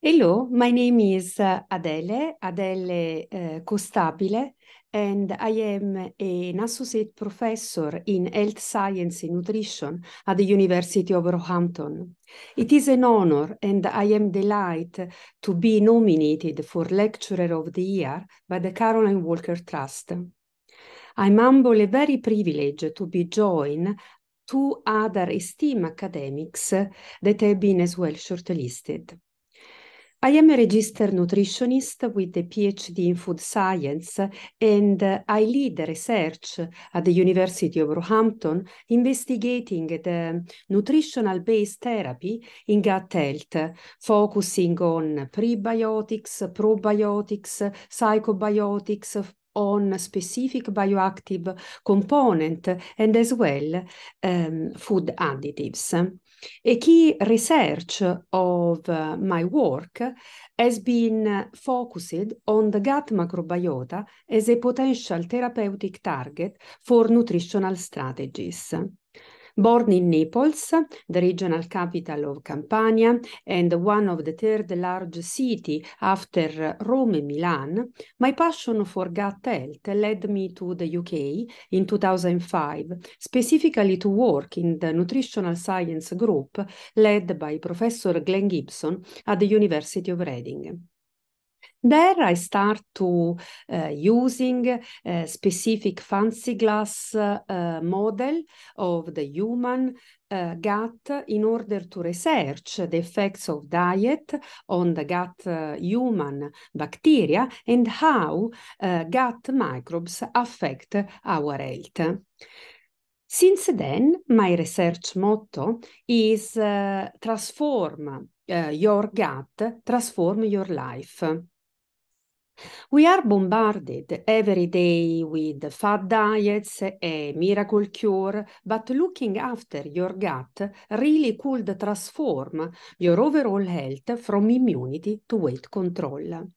Hello, my name is uh, Adele, Adele uh, Costabile, and I am an associate professor in health science and nutrition at the University of Roehampton. It is an honor, and I am delighted to be nominated for Lecturer of the Year by the Caroline Walker Trust. I'm humble and very privileged to be joined two other esteemed academics that have been as well shortlisted. I am a registered nutritionist with a PhD in food science, and I lead research at the University of Roehampton investigating the nutritional based therapy in gut health, focusing on prebiotics, probiotics, psychobiotics, on specific bioactive component and as well um, food additives. A key research of uh, my work has been focused on the gut microbiota as a potential therapeutic target for nutritional strategies. Born in Naples, the regional capital of Campania and one of the third largest city after Rome and Milan, my passion for gut health led me to the UK in 2005, specifically to work in the nutritional science group led by Professor Glenn Gibson at the University of Reading. There I start to uh, using a eh, specific fancy glass uh, uh, model of the human gut in order to research the effects of diet on the gut human bacteria and how gut microbes affect our health. Since then, my research motto is transform uh, Your Gut, Transform Your Life. We are bombarded every day with fad diets, a miracle cure, but looking after your gut really could transform your overall health from immunity to weight control.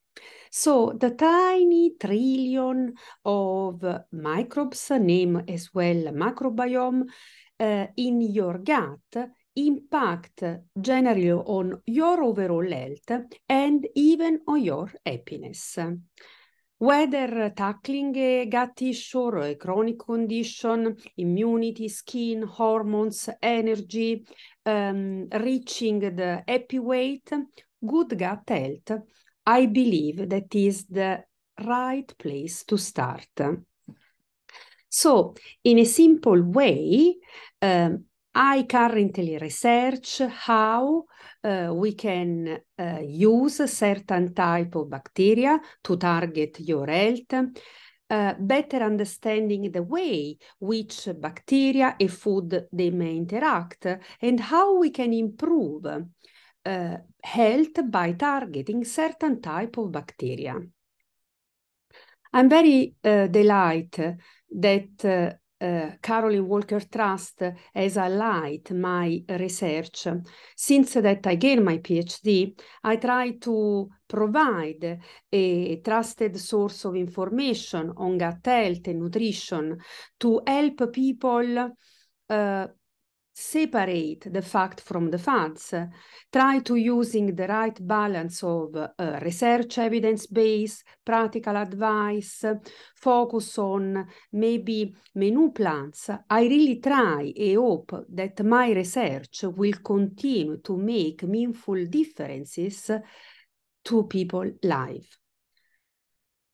So the tiny trillion of microbes, named as well microbiome, uh, eh, in your gut impact generally on your overall health and even on your happiness. Whether tackling a gut issue or a chronic condition, immunity, skin, hormones, energy, um, reaching the happy weight, good gut health, I believe that is the right place to start. So, in a simple way, um, I currently research how uh, we can uh, use certain type of bacteria to target your health, uh, better understanding the way which bacteria and food they may interact, and how we can improve uh, health by targeting certain type of bacteria. I'm very uh, delighted that uh, uh, Caroline Walker Trust as I light my research. Since that I gained my PhD, I try to provide a trusted source of information on gut health and nutrition to help people uh, separate the fact from the facts, try to using the right balance of uh, research evidence base, practical advice, focus on maybe menu plans. I really try and hope that my research will continue to make meaningful differences to people life.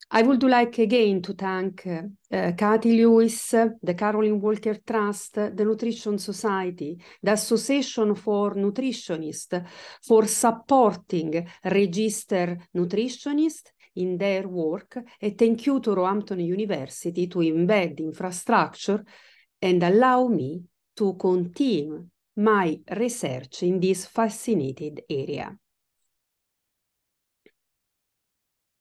I would like again to thank uh, Kathy Lewis, the Carolyn Walker Trust, the Nutrition Society, the Association for Nutritionists for supporting Register nutritionists in their work. And thank you to Roehampton University to embed infrastructure and allow me to continue my research in this fascinating area.